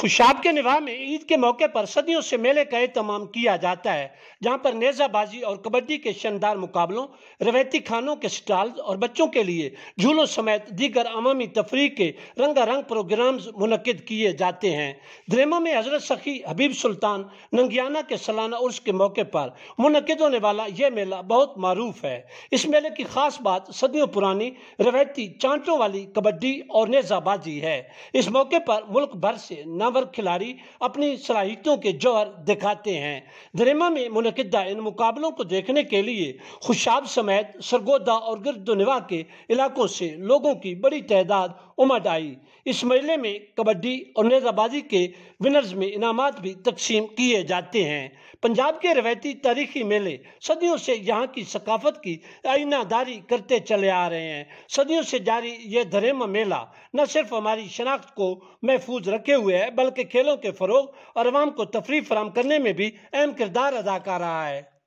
खुशाब के निवाह में ईद के मौके पर सदियों से मेले का एहतमाम किया जाता है जहां पर नेजाबाजी और कबड्डी के शानदार मुकाबलों रवायती खानों के स्टॉल और बच्चों के लिए झूलों समेत दीगर अवामी तफरी के रंगारंग प्रोग्राम्स मुनद किए जाते हैं द्रेमा में हजरत सखी हबीब सुल्तान नंगियाना के सालाना उर्स के मौके पर मुनद होने वाला यह मेला बहुत मरूफ है इस मेले की खास बात सदियों पुरानी रवायती चांचों वाली कबड्डी और नेजाबाजी है इस मौके पर मुल्क भर से नामवर खिलाड़ी अपनी सलाहितों के जौहर दिखाते हैं दरेमा में मुनदा इन मुकाबलों को देखने के लिए खुशाब समेत सरगोदा और गिरदोनवा के इलाकों से लोगों की बड़ी तादाद आई इस मेले में कबड्डी और नेजाबाजी के विनर्स में इनाम भी तकसीम किए जाते हैं पंजाब के रवायती तारीखी मेले सदियों से यहाँ की सकाफत की आईनादारी करते चले आ रहे हैं सदियों से जारी ये धरेमा मेला न सिर्फ हमारी शनाख्त को महफूज रखे हुए है बल्कि खेलों के फ़रोग और आवाम को तफरी फराम करने में भी अहम किरदार अदा कर रहा है